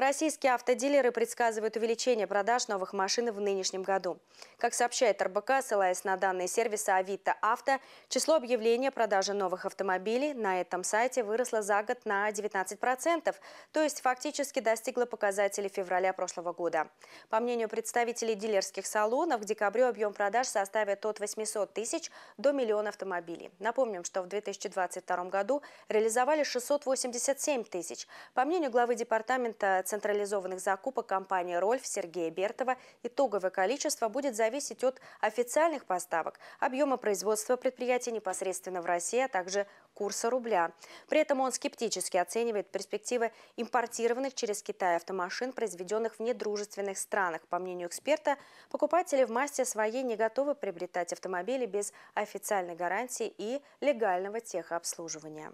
Российские автодилеры предсказывают увеличение продаж новых машин в нынешнем году. Как сообщает РБК, ссылаясь на данные сервиса Авито Авто, число объявлений о продаже новых автомобилей на этом сайте выросло за год на 19%, то есть фактически достигло показателей февраля прошлого года. По мнению представителей дилерских салонов, в декабре объем продаж составит от 800 тысяч до миллиона автомобилей. Напомним, что в 2022 году реализовали 687 тысяч. По мнению главы департамента централизованных закупок компании «Рольф» Сергея Бертова итоговое количество будет зависеть от официальных поставок, объема производства предприятия непосредственно в России, а также курса рубля. При этом он скептически оценивает перспективы импортированных через Китай автомашин, произведенных в недружественных странах. По мнению эксперта, покупатели в массе своей не готовы приобретать автомобили без официальной гарантии и легального техобслуживания.